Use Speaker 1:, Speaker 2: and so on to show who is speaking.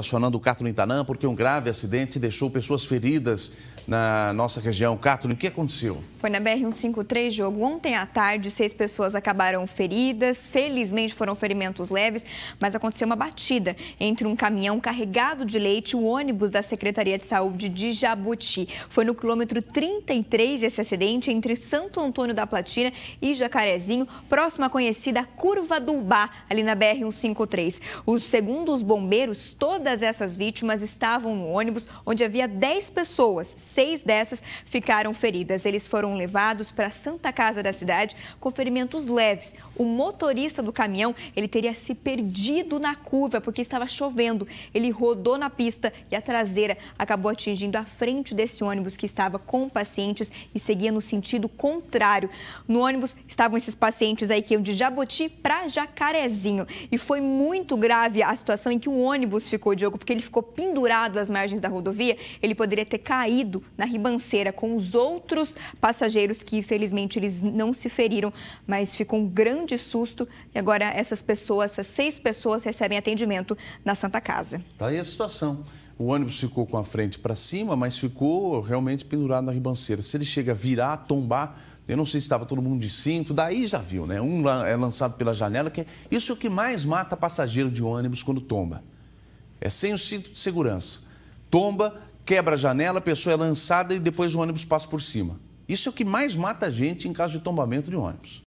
Speaker 1: Acionando o Catro em porque um grave acidente deixou pessoas feridas na nossa região. Catro, o que aconteceu?
Speaker 2: Foi na BR-153, jogo. Ontem à tarde, seis pessoas acabaram feridas. Felizmente foram ferimentos leves, mas aconteceu uma batida entre um caminhão carregado de leite e um ônibus da Secretaria de Saúde de Jabuti. Foi no quilômetro 33 esse acidente entre Santo Antônio da Platina e Jacarezinho, próxima à conhecida Curva do Bar, ali na BR-153. Os segundos bombeiros, toda Todas essas vítimas estavam no ônibus onde havia 10 pessoas. Seis dessas ficaram feridas. Eles foram levados para a Santa Casa da cidade com ferimentos leves. O motorista do caminhão, ele teria se perdido na curva porque estava chovendo. Ele rodou na pista e a traseira acabou atingindo a frente desse ônibus que estava com pacientes e seguia no sentido contrário. No ônibus estavam esses pacientes aí que iam de Jaboti para Jacarezinho. E foi muito grave a situação em que o ônibus ficou de Diogo, porque ele ficou pendurado às margens da rodovia, ele poderia ter caído na ribanceira com os outros passageiros que, felizmente, eles não se feriram, mas ficou um grande susto. E agora essas pessoas, essas seis pessoas, recebem atendimento na Santa Casa. Tá
Speaker 1: aí a situação. O ônibus ficou com a frente para cima, mas ficou realmente pendurado na ribanceira. Se ele chega a virar, tombar, eu não sei se estava todo mundo de cinto, daí já viu, né? Um é lançado pela janela, que é... isso é o que mais mata passageiro de ônibus quando tomba. É sem o cinto de segurança. Tomba, quebra a janela, a pessoa é lançada e depois o ônibus passa por cima. Isso é o que mais mata a gente em caso de tombamento de ônibus.